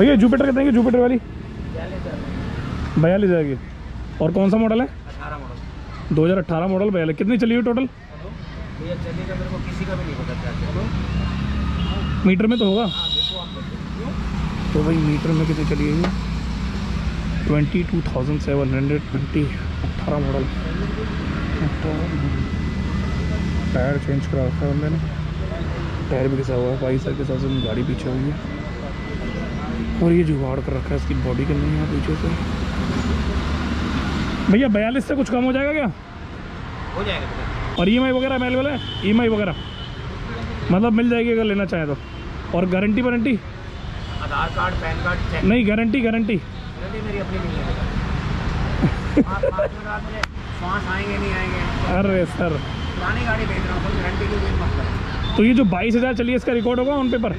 भैया जुपिटर कितने देंगे जुपिटर वाली बयालीस हज़ार की और कौन सा मॉडल है दो हज़ार अट्ठारह मॉडल बयालीस कितनी चली हुई टोटल मीटर में तो होगा तो भाई मीटर में कितनी चली हुई twenty two thousand seven hundred twenty अट्ठारह मॉडल टायर चेंज करा रखा है मैंने टायर भी कैसा हुआ है बाईस साल के साथ से गाड़ी पीछे हुई है और ये जुगाड़ कर रखा है इसकी बॉडी के नहीं है पीछे से भैया बयालीस से कुछ कम हो जाएगा क्या हो जाएगा और ई एम आई वगैरह अवेलेबल है ई एम आई वगैरह मतलब मिल जाएगी अगर लेना चाहे तो और guarantee warranty Aadhaar card PAN card नहीं गारंटी गारंटी अरे सर गाड़ी तो ये जो बाईस हज़ार चलिए इसका रिकॉर्ड होगा ऑन पेपर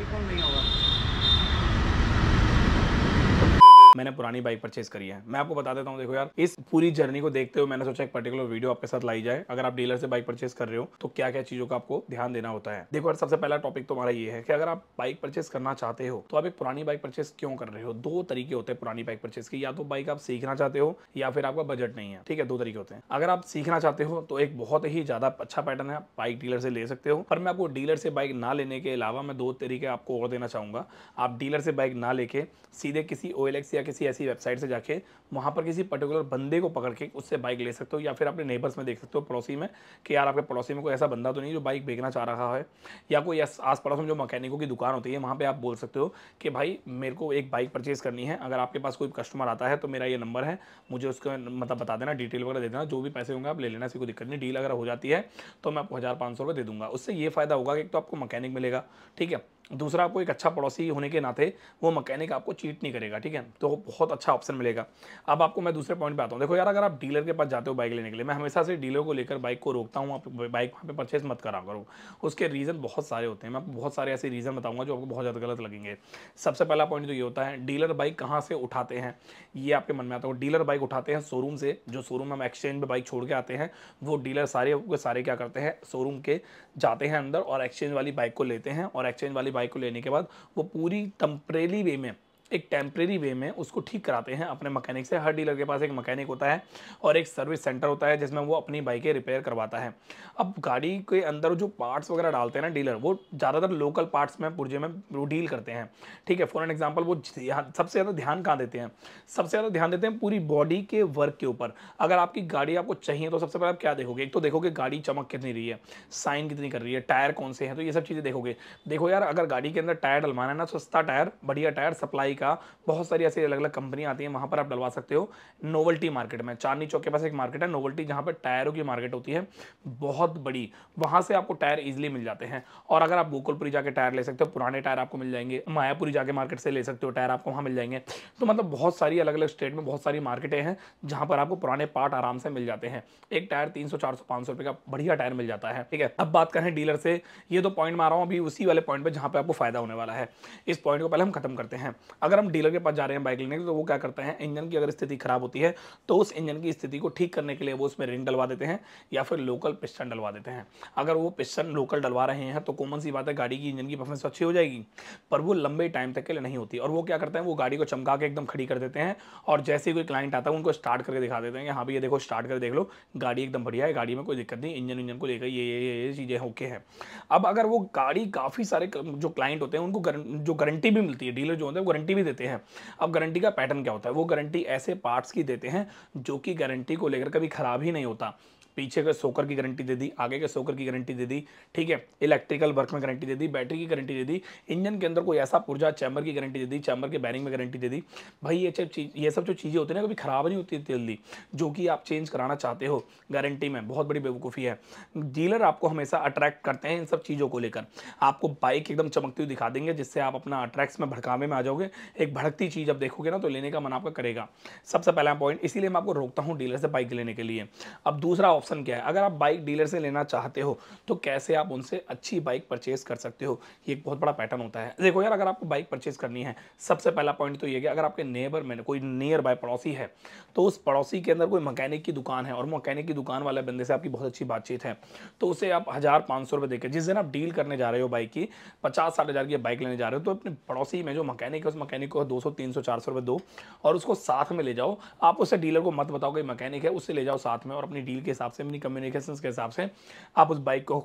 मैंने पुरानी बाइक परचेज करी है मैं आपको बता देता हूँ देखो यार इस पूरी जर्नी को देखते हुए मैंने सोचा एक पर्टिकुलर वीडियो आपके साथ लाई जाए अगर आप डीलर से बाइक परचेज कर रहे हो तो क्या क्या चीजों का आपको ध्यान देना होता है देखो यार सबसे पहला टॉपिक तुम्हारा तो ये है कि अगर आप बाइक परचेज करना चाहते हो तो आप एक पुरानी बाइक परचेज क्यों कर रहे हो दो तरीके होते हैं पुरानी बाइक परचेज के या तो बाइक आप सीखना चाहते हो या फिर आपका बजट नहीं है ठीक है दो तरीके होते हैं अगर आप सीखना चाहते हो तो एक बहुत ही ज्यादा अच्छा पैटर्न है बाइक डीलर से ले सकते हो पर मैं आपको डीलर से बाइक ना लेने के अलावा मैं दो तरीके आपको और देना चाहूंगा आप डीलर से बाइक ना लेके सीधे किसी ओ या किसी ऐसी वेबसाइट से जाके वहाँ पर किसी पर्टिकुलर बंदे को पकड़ के उससे बाइक ले सकते हो या फिर अपने नेबर्स में देख सकते हो पड़ोसी में कि यार आपके पड़ोसी में कोई ऐसा बंदा तो नहीं जो बाइक बेचना चाह रहा है या कोई आस पड़ोस में जो मकैनिकों की दुकान होती है वहाँ पर आप बोल सकते हो कि भाई मेरे को एक बाइक परचेज़ करनी है अगर आपके पास कोई कस्टमर आता है तो मेरा ये नंबर है मुझे उसको मतलब बता देना डिटेल वगैरह दे देना जो भी पैसे होंगे आप ले लेना ऐसी कोई दिक्कत नहीं डील अगर हो जाती है तो मैं आपको हज़ार पाँच सौ रुपये दे दूँगा उससे ये फ़ायदा होगा कि एक तो आपको मकैनिक मिलेगा ठीक है दूसरा आपको एक अच्छा पड़ोसी होने के नाते वो मैकेनिक आपको चीट नहीं करेगा ठीक है तो बहुत अच्छा ऑप्शन मिलेगा अब आपको मैं दूसरे पॉइंट पे आता हूँ देखो यार अगर आप डीलर के पास जाते हो बाइक लेने के लिए मैं हमेशा से डीलर को लेकर बाइक को रोकता हूँ आप बाइक वहाँ पे परचेज मत करा करो उसके रीज़न बहुत सारे होते हैं मैं आपको बहुत सारे ऐसे रीज़न बताऊँगा जो आपको बहुत ज़्यादा गलत लगेंगे सबसे पहला पॉइंट तो ये होता है डीलर बाइक कहाँ से उठाते हैं ये आपके मन में आता हो डीलर बाइक उठाते हैं शोरूम से जो शोरूम हम एक्सचेंज में बाइक छोड़ के आते हैं वो डीलर सारे सारे क्या करते हैं शोरूम के जाते हैं अंदर और एक्सचेंज वाली बाइक को लेते हैं और एक्सचेंज वाली वाली बाइक को लेने के बाद वो पूरी टम्परेली वे में एक टेम्प्रेरी वे में उसको ठीक कराते हैं अपने मकैनिक से हर डीलर के पास एक मकैनिक होता है और एक सर्विस सेंटर होता है जिसमें वो अपनी बाइकें रिपेयर करवाता है अब गाड़ी के अंदर जो पार्ट्स वगैरह डालते हैं ना डीलर वो ज़्यादातर लोकल पार्ट्स में पुर्जे में वो डील करते हैं ठीक है फॉर एन एग्जाम्पल वो सबसे ज़्यादा ध्यान कहाँ देते हैं सबसे ज़्यादा ध्यान देते हैं पूरी बॉडी के वर्क के ऊपर अगर आपकी गाड़ी आपको चाहिए तो सबसे पहले आप क्या देखोगे एक तो देखोगे गाड़ी चमक कितनी रही है साइन कितनी कर रही है टायर कौन से हैं तो ये सब चीज़ें देखोगे देखो यार अगर गाड़ी के अंदर टायर डलवाना है ना सस्ता टायर बढ़िया टायर सप्लाई का बहुत सारी ऐसी अलग अलग कंपनियाँ आती हैं वहां पर आप डलवा सकते हो नोवल्टी मार्केट में चांदनी चौक के पास एक मार्केट है नोवल्टी जहां पर टायरों की मार्केट होती है बहुत बड़ी वहां से आपको टायर इजिली मिल जाते हैं और अगर आप गोकुलपुरी जाकर टायर ले सकते हो पुराने टायर आपको मिल जाएंगे मायापुरी जाके मार्केट से ले सकते हो टायर आपको वहां मिल जाएंगे तो मतलब बहुत सारी अलग अलग स्टेट में बहुत सारी मार्केटें हैं जहां पर आपको पुराने पार्ट आराम से मिल जाते हैं एक टायर तीन सौ चार सौ पाँच सौ रुपये का बढ़िया टायर मिल जाता है ठीक है अब बात करें डीलर से ये तो पॉइंट मारा हूँ अभी उसी वाले पॉइंट पर जहाँ पे आपको फायदा होने वाला है इस पॉइंट को पहले हम खत्म करते हैं अगर हम डीलर के पास जा रहे हैं बाइक लेने के तो वो क्या करते हैं इंजन की अगर स्थिति खराब होती है तो उस इंजन की स्थिति को ठीक करने के लिए वो उसमें रिंग डलवा देते हैं या फिर लोकल पिस्टन डलवा देते हैं अगर वो पिस्टन लोकल डलवा रहे हैं तो कॉमन सी बात है गाड़ी की इंजन की परफॉर्मेंस अच्छी हो जाएगी पर वो लंबे टाइम तक के लिए नहीं होती और वो क्या करते हैं वो गाड़ी को चमका के एकदम खड़ी कर देते हैं और जैसे ही कोई क्लाइंट आता है उनको स्टार्ट करके दिखा देते हैं कि हाँ भाई ये देखो स्टार्ट करके देख लो गाड़ी एकदम बढ़िया है गाड़ी में कोई दिक्कत नहीं इंजन इंजन को लेकर ये ये ये चीज़ें ओके हैं अब अगर वो गाड़ी काफ़ी सारे जो क्लाइंट होते हैं उनको जो गारंटी भी मिलती है डीलर जो होते हैं गारंटी भी देते हैं अब गारंटी का पैटर्न क्या होता है वो गारंटी ऐसे पार्ट्स की देते हैं जो कि गारंटी को लेकर कभी ख़राब ही नहीं होता पीछे के सोकर की गारंटी दे दी आगे के सोकर की गारंटी दे दी ठीक है इलेक्ट्रिकल वर्क में गारंटी दे दी बैटरी की गारंटी दे दी इंजन के अंदर कोई ऐसा पुर्जा चैम्बर की गारंटी दे दी चैम्बर के बैरिंग में गारंटी दे दी भाई ये चीज ये सब जो चीज़ें होती है ना कभी खराब नहीं होती जल्दी जो कि आप चेंज कराना चाहते हो गारंटी में बहुत बड़ी बेवकूफ़ी है डीलर आपको हमेशा अट्रैक्ट करते हैं इन सब चीज़ों को लेकर आपको बाइक एकदम चमकती हुई दिखा देंगे जिससे आप अपना अट्रैक्स में भड़कावे में आ जाओगे एक भड़कती चीज़ आप देखोगे ना तो लेने का मन आपका करेगा सबसे पहला पॉइंट इसीलिए मैं आपको रोकता हूँ डीलर से बाइक लेने के लिए अब दूसरा ऑप्शन क्या है अगर आप बाइक डीलर से लेना चाहते हो तो कैसे आप उनसे अच्छी बाइक परचेज कर सकते हो ये एक बहुत बड़ा पैटर्न होता है देखो यार अगर आपको बाइक परचेज करनी है सबसे पहला पॉइंट तो ये कि अगर आपके नेबर में कोई नियर बाय पड़ोसी है तो उस पड़ोसी के अंदर कोई मकैनिक की दुकान है और मकैनिक की दुकान वाले बंदे से आपकी बहुत अच्छी बातचीत है तो उसे आप हज़ार पाँच सौ रुपये जिस दिन आप डील करने जा रहे हो बाइक की पचास साठ हज़ार की बाइक लेने जा रहे हो तो अपने पड़ोसी में जो मकैनिक है उस मकैनिक को दो सौ तीन सौ चार सौ रुपये दो और उसको साथ में ले जाओ आप उसे डीलर को मत बताओ कि मकैनिक है उससे ले जाओ साथ में और अपनी डील के हिसाब हिसाब से अपनी कम्युनिकेशन के हिसाब से आप उस बाइक को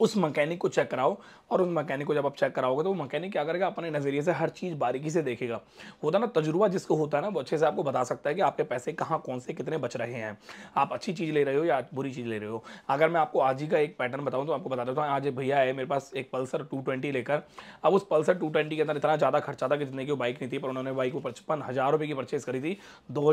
उस मकैनिक को चेक कराओ और उस मकैनिक को जब आप चेक कराओगे तो वो मकैनिक क्या करेगा अपने नज़रिए से हर चीज़ बारीकी से देखेगा होता तो ना तजुर्बा जिसको होता है ना वो अच्छे से आपको बता सकता है कि आपके पैसे कहाँ कौन से कितने बच रहे हैं आप अच्छी चीज़ ले रहे हो या बुरी चीज़ ले रहे हो अगर मैं आपको आज ही का एक पैटर्न बताऊँ तो आपको बता देता हूँ आज भैया है मेरे पास एक पल्सर टू लेकर अब उस पल्सर टू के अंदर इतना ज़्यादा खर्चा था कि जितने की बाइक नहीं थी पर उन्होंने बाइक को पचपन हज़ार रुपये की परचेज़ करी थी दो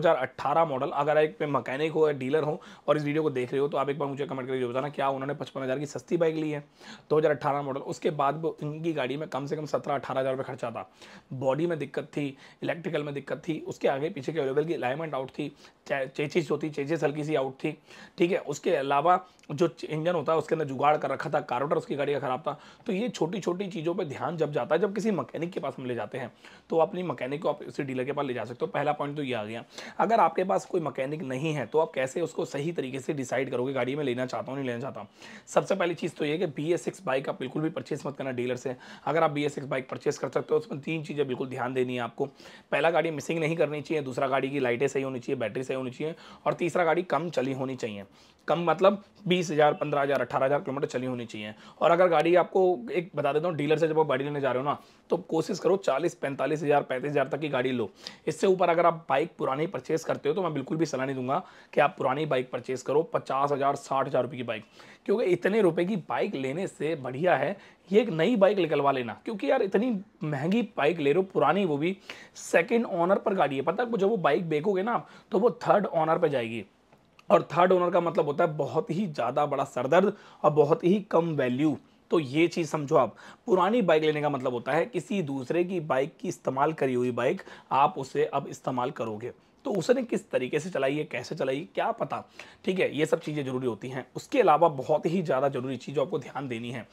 मॉडल अगर एक मकैनिक हो या डीलर हो और इस वीडियो को देख रहे हो तो आप एक बार मुझे कमेंट करके बताना क्या उन्होंने पचपन की सस्ती बाइक रुपये की ली है 2018 मॉडल उसके बाद वो इनकी गाड़ी में कम से कम सत्रह अठारह हज़ार रुपये खर्चा था बॉडी में दिक्कत थी इलेक्ट्रिकल में दिक्कत थी उसके आगे पीछे के अवेलेबल की अलाइनमेंट आउट थी चेचिस जो थी चेचिस हल्की सी आउट थी ठीक है उसके अलावा जो इंजन होता है उसके अंदर जुगाड़ कर रखा था कारोटर उसकी गाड़ी का ख़राब था तो ये छोटी छोटी चीज़ों पर ध्यान जब जाता है जब किसी मकैनिक के पास हम ले जाते हैं तो अपनी मकैनिक को आप उसी डीलर के पास ले जा सकते हो तो पहला पॉइंट तो ये आ गया अगर आपके पास कोई मकैनिक नहीं है तो आप कैसे उसको सही तरीके से डिसाइड करोगे गाड़ी में लेना चाहता हूँ नहीं लेना चाहता हूँ सबसे पहली चीज़ तो तो ये कि बी एस सिक्स बाइक आप बिल्कुल भी परचेस मत करना डीलर से अगर आप B S six bike purchase कर सकते हो तो उसमें तीन चीज़ें बिल्कुल ध्यान देनी है आपको पहला गाड़ी मिसिंग नहीं करनी चाहिए दूसरा गाड़ी की लाइटें सही होनी चाहिए बैटरी सही होनी चाहिए और तीसरा गाड़ी कम चली होनी चाहिए कम मतलब बीस हज़ार पंद्रह हज़ार अठारह हज़ार किलोमीटर चली होनी चाहिए और अगर गाड़ी आपको एक बता देता हूँ डीलर से जब आप गाड़ी लेने जा रहे हो ना तो कोशिश करो चालीस पैंतालीस हज़ार पैंतीस हज़ार तक की गाड़ी लो इससे ऊपर अगर आप बाइक पुरानी परचेस करते हो तो मैं बिल्कुल भी सलाह नहीं दूंगा कि आप पुरानी बाइक परचेस करो पचास हज़ार साठ हज़ार रुपये की बाइक क्योंकि इतने रुपये की बाइक लेने से बढ़िया है ये एक नई बाइक निकलवा लेना क्योंकि यार इतनी महंगी बाइक ले रहे हो पुरानी वो भी सेकंड ओनर पर गाड़ी है पता है जब वो बाइक बेचोगे ना तो वो थर्ड ओनर पर जाएगी और थर्ड ओनर का मतलब होता है बहुत ही ज़्यादा बड़ा सरदर्द और बहुत ही कम वैल्यू तो ये चीज़ समझो आप पुरानी बाइक लेने का मतलब होता है किसी दूसरे की बाइक की इस्तेमाल करी हुई बाइक आप उसे अब इस्तेमाल करोगे तो उसने किस तरीके से चलाई है कैसे चलाई है क्या पता ठीक है ये सब चीज़ें ज़रूरी होती हैं उसके अलावा बहुत ही ज़्यादा ज़रूरी चीज़ आपको ध्यान देनी है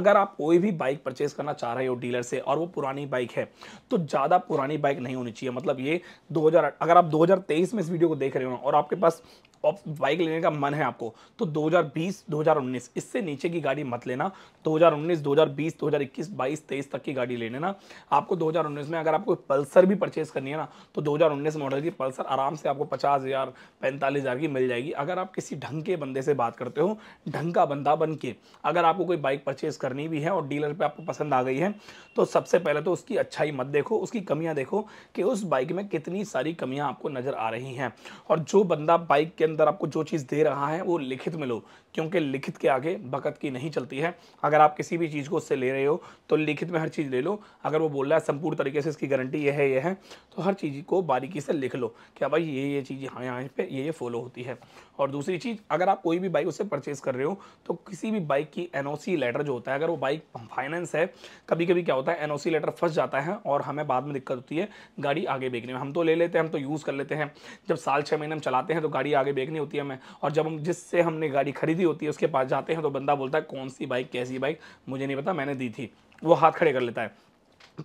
अगर आप कोई भी बाइक परचेज करना चाह रहे हो डीलर से और वो पुरानी बाइक है तो ज़्यादा पुरानी बाइक नहीं होनी चाहिए मतलब ये दो अगर आप दो में इस वीडियो को देख रहे हो और आपके पास बाइक लेने का मन है आपको तो 2020 2019 इससे नीचे की गाड़ी मत लेना 2019 2020 2021 22 23 तक की गाड़ी ले लेना आपको 2019 में अगर आपको पल्सर भी परचेज करनी है ना तो 2019 मॉडल की पल्सर आराम से आपको पचास हज़ार पैंतालीस हज़ार की मिल जाएगी अगर आप किसी ढंग के बंदे से बात करते हो ढंग का बंदा बन के अगर आपको कोई बाइक परचेज करनी भी है और डीलर पर आपको पसंद आ गई है तो सबसे पहले तो उसकी अच्छाई मत देखो उसकी कमियाँ देखो कि उस बाइक में कितनी सारी कमियाँ आपको नज़र आ रही हैं और जो बंदा बाइक के अंदर आपको जो चीज़ दे रहा है वो लिखित में लो क्योंकि लिखित के आगे बकत की नहीं चलती है अगर आप किसी भी चीज़ को उससे ले रहे हो तो लिखित में हर चीज़ ले लो अगर वो बोल रहा है संपूर्ण तरीके से इसकी गारंटी ये है ये है तो हर चीज़ को बारीकी से लिख लो क्या भाई ये ये चीज़ यहाँ यहाँ पर ये ये फॉलो होती है और दूसरी चीज़ अगर आप कोई भी बाइक उससे परचेज़ कर रहे हो तो किसी भी बाइक की एन लेटर जो होता है अगर वो बाइक फाइनेंस है कभी कभी क्या होता है एन लेटर फंस जाता है और हमें बाद में दिक्कत होती है गाड़ी आगे बेचने में हम तो ले लेते हैं हम तो यूज़ कर लेते हैं जब साल छः महीने हम चलाते हैं तो गाड़ी आगे देखनी होती है हमें और जब हम जिससे हमने गाड़ी खरीदी होती है उसके पास जाते हैं तो बंदा बोलता है कौन सी बाइक कैसी बाइक मुझे नहीं पता मैंने दी थी वो हाथ खड़े कर लेता है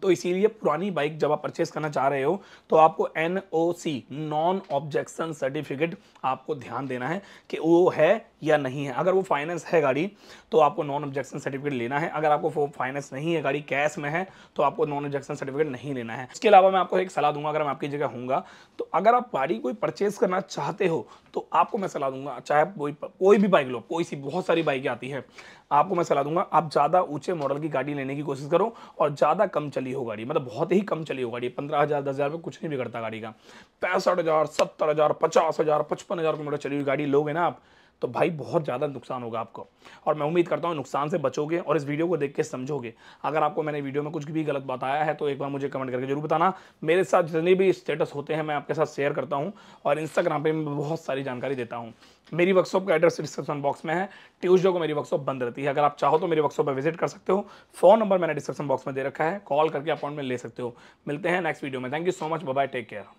तो इसीलिए पुरानी बाइक जब आप परचेस करना चाह रहे हो तो आपको N O C non objection certificate आपको ध्यान देना है कि वो है या नहीं है अगर वो फाइनेंस है गाड़ी तो आपको नॉन ऑब्जेक्शन सर्टिफिकेट लेना है अगर आपको फाइनेंस नहीं है गाड़ी कैश में है तो आपको नॉन ऑब्जेक्शन सर्टिफिकेट नहीं लेना है इसके अलावा मैं आपको एक सलाह दूंगा अगर मैं आपकी जगह हूँ तो अगर आप गाड़ी कोई परचेज करना चाहते हो तो आपको मैं सलाह दूंगा चाहे कोई कोई भी बाइक लो कोई सी बहुत सारी बाइकें आती है आपको मैं सलाह दूंगा आप ज़्यादा ऊंचे मॉडल की गाड़ी लेने की कोशिश करो और ज़्यादा कम चली हो गाड़ी मतलब बहुत ही कम चली हो गाड़ी पंद्रह हज़ार दस हज़ार में कुछ नहीं बिगड़ता गाड़ी का पैंसठ हज़ार सत्तर हज़ार पचास हज़ार पचपन हज़ार किलोमीटर चली हुई गाड़ी लोगे ना आप तो भाई बहुत ज़्यादा नुकसान होगा आपको और मैं उम्मीद करता हूँ नुकसान से बचोगे और इस वीडियो को देख के समझोगे अगर आपको मैंने वीडियो में कुछ भी गलत बताया है तो एक बार मुझे कमेंट करके जरूर बताना मेरे साथ जितने भी स्टेटस होते हैं मैं आपके साथ शेयर करता हूँ और इंस्टाग्राम पर मैं बहुत सारी जानकारी देता हूँ मेरी वर्कशॉप का एड्रेस डिस्क्रिप्शन बॉक्स में है ट्यूजडे को मेरी वर्कशॉप बंद रहती है अगर आप चाहो तो मेरी वर्कशॉप पर विजिट कर सकते हो फोन नंबर मैंने डिस्क्रिप्शन बॉक्स में दे रखा है कॉल करके अपॉइंटमेंट ले सकते हो मिलते हैं नेक्स्ट वीडियो में thank you so much bye take care